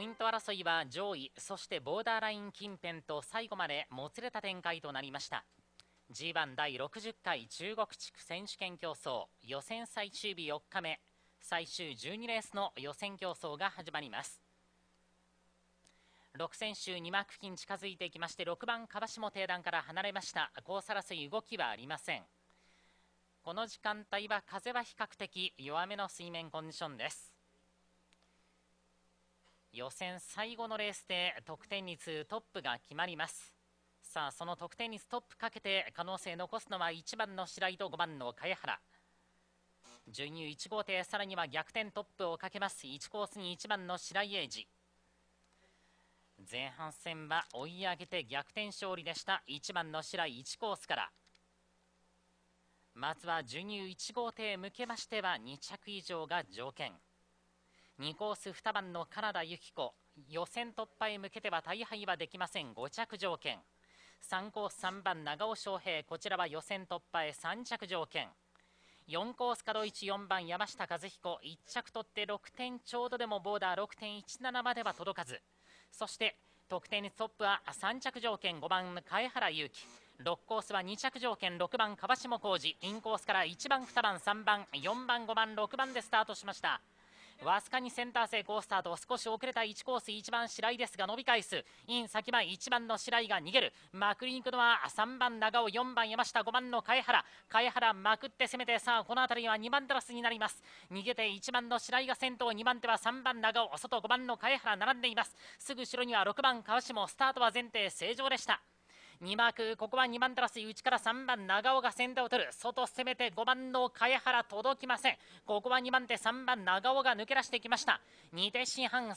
ポイント争いは上位そしてボーダーライン近辺と最後までもつれた展開となりました G1 第60回中国地区選手権競争予選最終日4日目最終12レースの予選競争が始まります6選手2マーク付近近づいていきまして6番川下定段から離れましたコース争い動きはありませんこの時間帯は風は比較的弱めの水面コンディションです予選最後のレースで得点率トップが決まりますさあその得点率トップかけて可能性残すのは1番の白井と5番の茅原準優1号艇さらには逆転トップをかけます1コースに1番の白井英二前半戦は追い上げて逆転勝利でした1番の白井1コースからまずは準優1号艇へ向けましては2着以上が条件。2コース2番のカナダ由子予選突破へ向けては大敗はできません5着条件3コース3番長尾翔平こちらは予選突破へ3着条件4コース角14番山下和彦1着取って6点ちょうどでもボーダー6.17までは届かずそして得点率トップは3着条件5番貝原勇輝6コースは2着条件6番川下浩二インコースから1番2番3番4番5番6番でスタートしました。わずかにセンターコースタート少し遅れた1コース1番白井ですが伸び返すイン先前1番の白井が逃げるまくりに行くのは3番長尾4番山下5番の貝原貝原まくって攻めてさあこの辺りは2番トラスになります逃げて1番の白井が先頭2番手は3番長尾外5番の貝原並んでいますすぐ後ろには6番川下スタートは前提正常でした2クここは2番テラス内から3番長尾が先手を取る外攻めて5番の茅原届きませんここは2番手3番長尾が抜け出してきました2手四半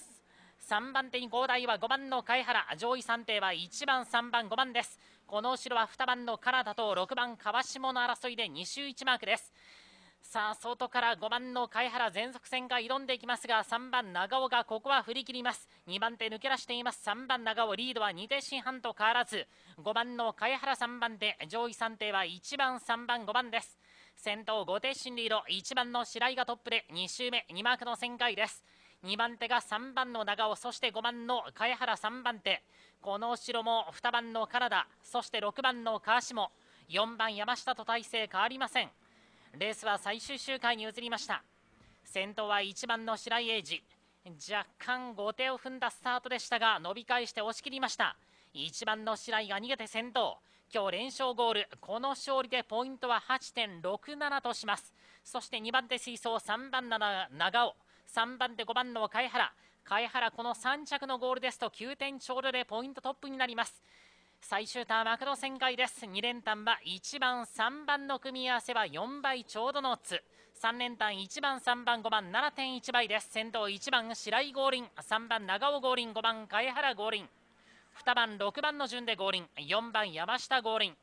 3番手に高代は5番の貝原上位3定は1番3番5番ですこの後ろは2番のカナダと6番川下の争いで2周1マークですさあ外から5番の貝原全速戦が挑んでいきますが3番長尾がここは振り切ります2番手抜け出しています3番長尾リードは2手進半と変わらず5番の貝原3番手上位3手は1番3番5番です先頭5手進リード1番の白井がトップで2周目2マークの旋回です2番手が3番の長尾そして5番の貝原3番手この後ろも2番のカナダそして6番の川下4番山下と体勢変わりませんレースは最終周回に移りました先頭は1番の白井英二若干後手を踏んだスタートでしたが伸び返して押し切りました1番の白井が逃げて先頭今日連勝ゴールこの勝利でポイントは8.67としますそして2番手水槽3番の長尾3番手5番の貝原貝原この3着のゴールですと9点ちょうどでポイントトップになります最終ターン幕の旋回です2連単は1番3番の組み合わせは4倍ちょうどのオッズ3連単1番3番5番7.1倍です先頭1番白井合輪3番長尾合輪5番貝原合輪2番6番の順で合輪4番山下合輪